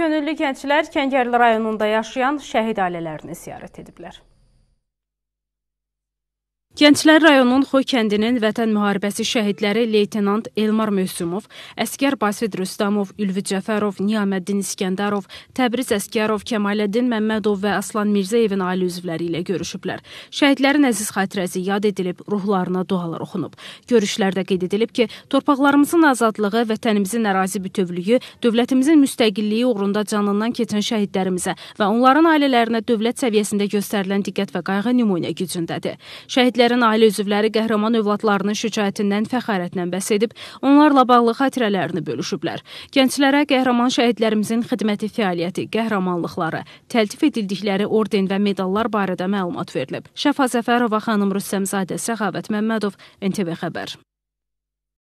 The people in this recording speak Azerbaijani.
Könüllü gənclər Kəngərli rayonunda yaşayan şəhid ailələrini ziyarət ediblər. Gənclər rayonunun Xoy kəndinin Vətən müharibəsi şəhidləri leytenant Elmar Möhsümov, əskər Basid Rüstamov, Ülvi Cəfərov, Niyaməddin İskəndərov, Təbriz Əskərov, Kemaləddin Məmmədov və Aslan Mirzəyevin ailə üzvləri ilə görüşüblər. Şəhidlərin əziz xatirəsi yad edilib, ruhlarına dualar oxunub. Görüşlərdə qeyd edilib ki, torpaqlarımızın azadlığı, vətənimizin ərazi bütövlüyü, dövlətimizin müstəqilliyi uğrunda canından keçən şəhidlərimizə və onların ailələrinə dövlət səviyyəsində göstərilən diqqət və qayğı nümunə gücündədir. Şəhidlər şəhidlərin ailə üzvləri qəhrəman övladlarının şücaətindən fəxarətlə bəhs edib, onlarla bağlı xatirələrini bölüşüblər. Gənclərə qəhrəman şəhidlərimizin xidməti fəaliyyəti, qəhrəmanlıqları, təltif edildikləri orden və medallar barədə məlumat verilib. Şəfa Zəfərova, xanım Rüstəmzadə, Səxavət Məmmədov, NTV xəbər.